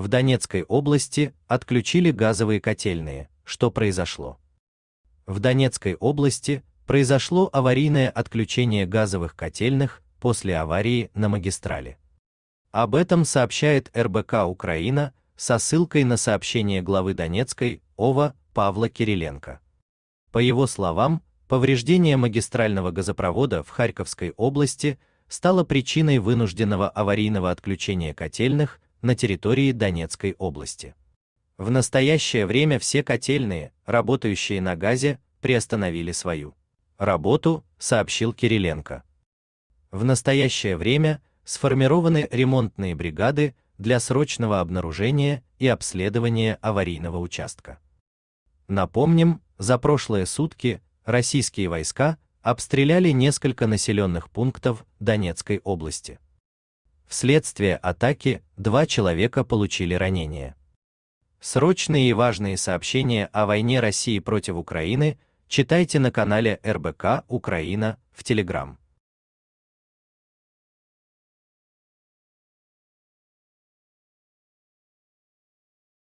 В Донецкой области отключили газовые котельные. Что произошло? В Донецкой области произошло аварийное отключение газовых котельных после аварии на магистрали. Об этом сообщает РБК Украина со ссылкой на сообщение главы Донецкой ОВА Павла Кириленко. По его словам, повреждение магистрального газопровода в Харьковской области стало причиной вынужденного аварийного отключения котельных на территории Донецкой области. В настоящее время все котельные, работающие на газе, приостановили свою работу, сообщил Кириленко. В настоящее время сформированы ремонтные бригады для срочного обнаружения и обследования аварийного участка. Напомним, за прошлые сутки российские войска обстреляли несколько населенных пунктов Донецкой области. Вследствие атаки два человека получили ранения. Срочные и важные сообщения о войне России против Украины читайте на канале РБК Украина в Телеграм.